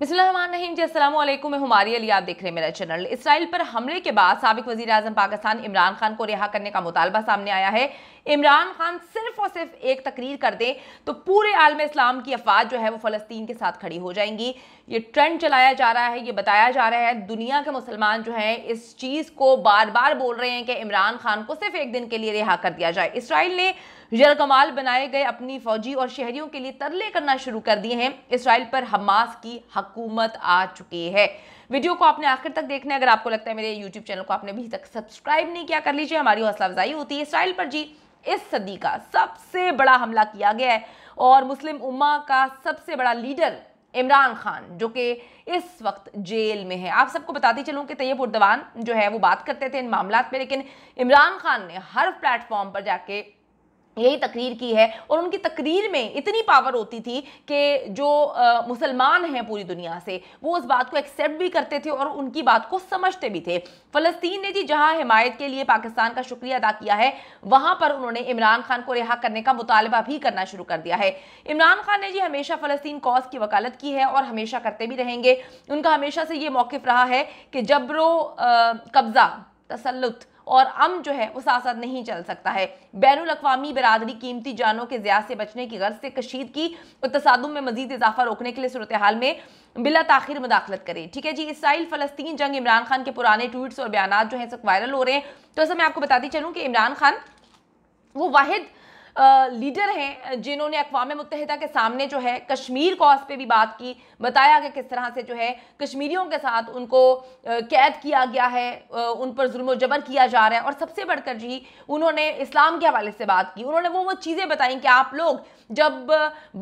बिस्मिल्लाम मैं हमारी अली आप देख रहे हैं मेरा चैनल इसराइल पर हमले के बाद सबक वजी अजम पाकिस्तान इमरान खान को रिहा करने का मुतालबा सामने आया है इमरान खान सिर्फ और सिर्फ एक तकरीर कर दें तो पूरे आलम इस्लाम की अफवाज जो है वो फ़लस्तीन के साथ खड़ी हो जाएंगी ये ट्रेंड चलाया जा रहा है ये बताया जा रहा है दुनिया के मुसलमान जो हैं इस चीज़ को बार बार बोल रहे हैं कि इमरान खान को सिर्फ एक दिन के लिए रिहा कर दिया जाए इसराइल ने कमाल बनाए गए अपनी फौजी और शहरियों के लिए तरले करना शुरू कर दिए हैं इसराइल पर हमास की हकूमत आ चुकी है वीडियो को आपने आखिर तक देखना है अगर आपको लगता है मेरे यूट्यूब चैनल को आपने अभी तक सब्सक्राइब नहीं किया कर लीजिए हमारी हौसला अफजाई होती है इसराइल पर जी इस सदी का सबसे बड़ा हमला किया गया है और मुस्लिम उम्मा का सबसे बड़ा लीडर इमरान खान जो कि इस वक्त जेल में है आप सबको बताती चलूँ कि तैयब उर्दवान जो है वो बात करते थे इन मामला में लेकिन इमरान खान ने हर प्लेटफॉर्म पर जाके यही तकरीर की है और उनकी तकरीर में इतनी पावर होती थी कि जो मुसलमान हैं पूरी दुनिया से वो उस बात को एक्सेप्ट भी करते थे और उनकी बात को समझते भी थे फ़लस्तीन ने जी जहां हिमायत के लिए पाकिस्तान का शुक्रिया अदा किया है वहां पर उन्होंने इमरान खान को रिहा करने का मुतालबा भी करना शुरू कर दिया है इमरान खान ने जी हमेशा फ़लस्तीन कॉज की वकालत की है और हमेशा करते भी रहेंगे उनका हमेशा से ये मौक़ रहा है कि जबरो कब्ज़ा तसलुत और अम जो है वो साथ साथ नहीं चल सकता है बैन अवी बरदरी कीमती जानों के ज्याद से बचने की गर्ज से की और तसादम में मजीद इजाफा रोकने के लिए सूरत हाल में बिला तखिर मुदाखलत करे ठीक है जी इसराइल फलस्तीन जंग इमरान खान के पुराने ट्वीट्स और बयान जो है सब वायरल हो रहे हैं तो ऐसा मैं आपको बताती चलूँ कि इमरान खान वो वाहिद लीडर हैं जिन्होंने अकवा मुतहदा के सामने जो है कश्मीर कॉज पे भी बात की बताया कि किस तरह से जो है कश्मीरियों के साथ उनको कैद किया गया है उन पर जुल्म जबर किया जा रहा है और सबसे बढ़कर जी उन्होंने इस्लाम के हवाले से बात की उन्होंने वो वो चीज़ें बताई कि आप लोग जब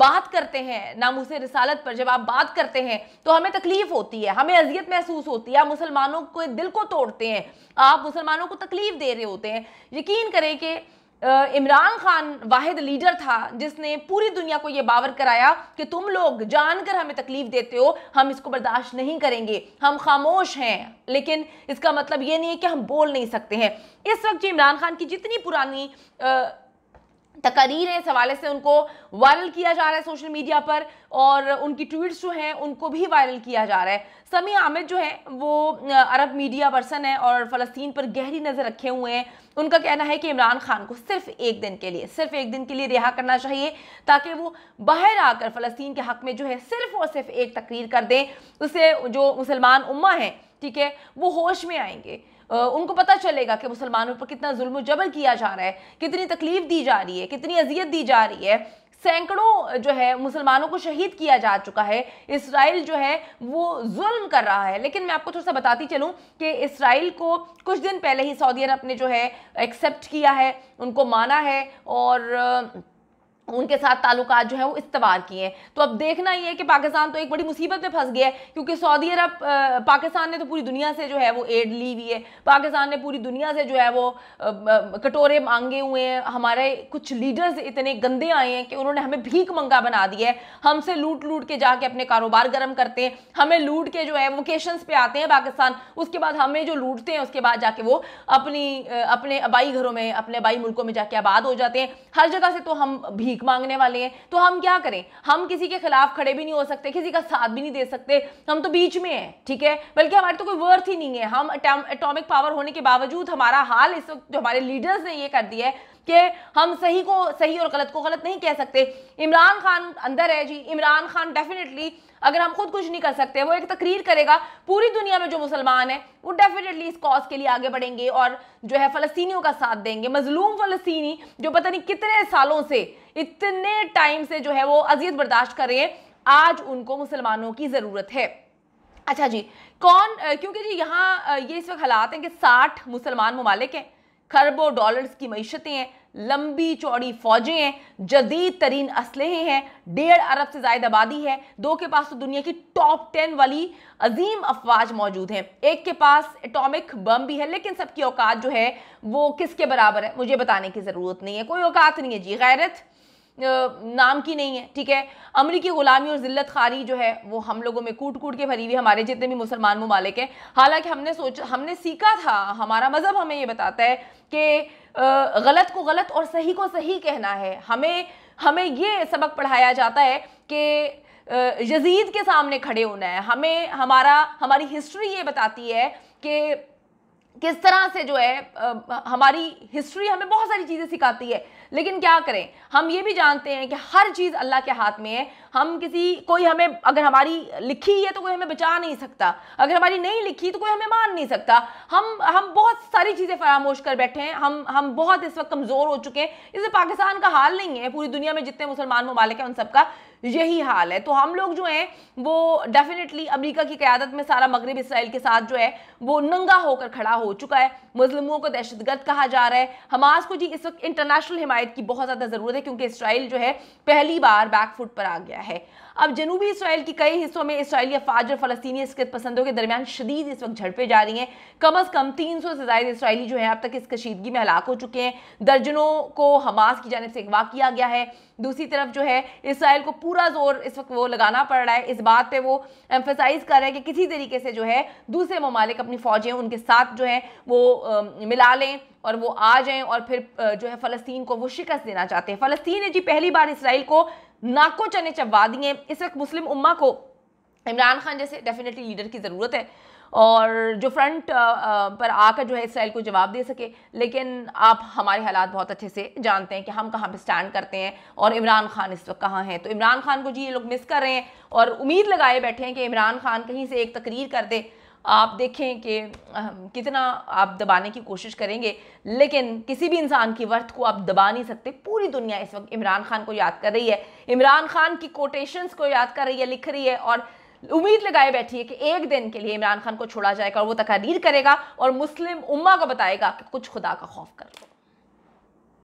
बात करते हैं नामूस रिसालत पर जब आप बात करते हैं तो हमें तकलीफ होती है हमें अजियत महसूस होती है आप मुसलमानों के दिल को तोड़ते हैं आप मुसलमानों को तकलीफ दे रहे होते हैं यकीन करें कि इमरान खान वाहिद लीडर था जिसने पूरी दुनिया को यह बावर कराया कि तुम लोग जानकर हमें तकलीफ देते हो हम इसको बर्दाश्त नहीं करेंगे हम खामोश हैं लेकिन इसका मतलब ये नहीं है कि हम बोल नहीं सकते हैं इस वक्त जो इमरान खान की जितनी पुरानी आ, तकरीर है इस हवाले से उनको वायरल किया जा रहा है सोशल मीडिया पर और उनकी ट्वीट्स जो हैं उनको भी वायरल किया जा रहा है समी आमिर जो है वो अरब मीडिया पर्सन है और फ़लस्तीन पर गहरी नज़र रखे हुए हैं उनका कहना है कि इमरान खान को सिर्फ एक दिन के लिए सिर्फ एक दिन के लिए रिहा करना चाहिए ताकि वो बाहर आकर फ़लस्तीन के हक़ में जो है सिर्फ और सिर्फ एक तकरीर कर दें उससे जो मुसलमान उम्मा हैं ठीक है वो होश में आएंगे उनको पता चलेगा कि मुसलमानों पर कितना जुल्म जबर किया जा रहा है कितनी तकलीफ दी जा रही है कितनी अजियत दी जा रही है सैकड़ों जो है मुसलमानों को शहीद किया जा चुका है इसराइल जो है वो जुल्म कर रहा है लेकिन मैं आपको थोड़ा सा बताती चलूँ कि इसराइल को कुछ दिन पहले ही सऊदी अरब ने जो है एक्सेप्ट किया है उनको माना है और उनके साथ ताल्लुकात जो है वो इस्तवार किए हैं तो अब देखना ये है कि पाकिस्तान तो एक बड़ी मुसीबत में फंस गया है क्योंकि सऊदी अरब पाकिस्तान ने तो पूरी दुनिया से जो है वो एड ली हुई है पाकिस्तान ने पूरी दुनिया से जो है वो कटोरे मांगे हुए हैं हमारे कुछ लीडर्स इतने गंदे आए हैं कि उन्होंने हमें भीख मंगा बना दिया है हमसे लूट लूट के जाके अपने कारोबार गर्म करते हैं हमें लूट के जो है वोकेशन पर आते हैं पाकिस्तान उसके बाद हमें जो लूटते हैं उसके बाद जाके वो अपनी अपने आबाई घरों में अपने आबाई मुल्कों में जाके आबाद हो जाते हैं हर जगह से तो हम भीख भीख मांगने वाले हैं तो हम क्या करें हम किसी के खिलाफ खड़े भी नहीं हो सकते किसी का साथ भी नहीं दे सकते हम तो बीच में हैं ठीक है बल्कि हमारे तो कोई वर्थ ही नहीं है हम एटॉमिक पावर होने के बावजूद हमारा हाल इस वक्त जो हमारे लीडर्स ने ये कर दिया है कि हम सही को सही और गलत को गलत नहीं कह सकते इमरान खान अंदर है जी इमरान खान डेफिनेटली अगर हम खुद कुछ नहीं कर सकते वो एक तकरीर करेगा पूरी दुनिया में जो मुसलमान है वो डेफिनेटली इस कॉज के लिए आगे बढ़ेंगे और जो है फ़लस्तियों का साथ देंगे मजलूम फ़लस्तनी जो पता नहीं कितने सालों से इतने टाइम से जो है वो अजियत बर्दाश्त कर रहे हैं आज उनको मुसलमानों की ज़रूरत है अच्छा जी कौन क्योंकि जी यहाँ ये इस वक्त हालात हैं कि साठ मुसलमान ममालिक हैं खरबों डॉलर्स की मीशतें हैं लंबी चौड़ी फौजें हैं जदीद तरीन असलहे हैं डेढ़ अरब से ज्यादा आबादी है दो के पास तो दुनिया की टॉप टेन वाली अजीम अफवाज मौजूद हैं एक के पास एटॉमिक बम भी है लेकिन सबकी औकात जो है वो किसके बराबर है मुझे बताने की ज़रूरत नहीं है कोई औकात नहीं है जी गैरत नाम की नहीं है ठीक है अमरीकी ग़ुलामी और जिल्लत खारी जो है वो हम लोगों में कूट कूट के भरी हुई हमारे जितने भी मुसलमान ममालिक हैं हालांकि हमने सोचा हमने सीखा था हमारा मज़हब हमें ये बताता है कि गलत को गलत और सही को सही कहना है हमें हमें ये सबक पढ़ाया जाता है कि यजीद के सामने खड़े होना है हमें हमारा हमारी हिस्ट्री ये बताती है कि किस तरह से जो है हमारी हिस्ट्री हमें बहुत सारी चीज़ें सिखाती है लेकिन क्या करें हम ये भी जानते हैं कि हर चीज़ अल्लाह के हाथ में है हम किसी कोई हमें अगर हमारी लिखी है तो कोई हमें बचा नहीं सकता अगर हमारी नहीं लिखी तो कोई हमें मान नहीं सकता हम हम बहुत सारी चीज़ें फरामोश कर बैठे हैं हम हम बहुत इस वक्त कमज़ोर हो चुके हैं इससे पाकिस्तान का हाल नहीं है पूरी दुनिया में जितने मुसलमान ममालिक हैं उन सबका यही हाल है तो हम लोग जो हैं वो डेफिनेटली अमेरिका की क्यादत में सारा मगरब इसराइल के साथ जो है वो नंगा होकर खड़ा हो चुका है मुस्लिमों को दहशतगर्द कहा जा रहा है हमास को जी इस वक्त इंटरनेशनल हिमायत की बहुत ज़्यादा ज़रूरत है क्योंकि इसराइल जो है पहली बार बैकफुट पर आ गया है अब जनूबी इसराइल के कई हिस्सों में इसराइली अफवाज और फलस्तनी इसकत पसंदों के दरमियान शदीद इस वक्त झड़पें जा रही हैं कम अज़ कम तीन सौ से ज्यादा इसराइली जो है अब तक इस कशीदगी में हलाक हो चुके हैं दर्जनों को हमास की जानब से अगवा किया गया है दूसरी तरफ जो है इसराइल को पूरा जोर इस वक्त वो लगाना पड़ रहा है इस बात पर वो एम्फेसाइज कर रहे हैं कि किसी तरीके से जो है दूसरे ममालिक अपनी फ़ौजें उनके साथ जो है वो मिला लें और वो आ जाएं और फिर जो है फ़लस्तीन को वो शिकस्त देना चाहते हैं फ़लस्तीन ने जी पहली बार इसराइल को नाकों चने चबा दिए इस वक्त मुस्लिम उम्मा को इमरान खान जैसे डेफिनेटली लीडर की ज़रूरत है और जो फ्रंट पर आकर जो है इसराइल को जवाब दे सके लेकिन आप हमारे हालात बहुत अच्छे से जानते हैं कि हम कहाँ पे स्टैंड करते हैं और इमरान खान इस वक्त कहाँ हैं तो इमरान खान को जी ये लोग मिस कर रहे हैं और उम्मीद लगाए बैठे हैं कि इमरान खान कहीं से एक तकरीर कर दे आप देखें कि कितना आप दबाने की कोशिश करेंगे लेकिन किसी भी इंसान की वर्थ को आप दबा नहीं सकते पूरी दुनिया इस वक्त इमरान खान को याद कर रही है इमरान खान की कोटेशंस को याद कर रही है लिख रही है और उम्मीद लगाए बैठी है कि एक दिन के लिए इमरान खान को छोड़ा जाएगा और वो तकारीर करेगा और मुस्लिम उम्मा को बताएगा कि कुछ खुदा का खौफ कर लो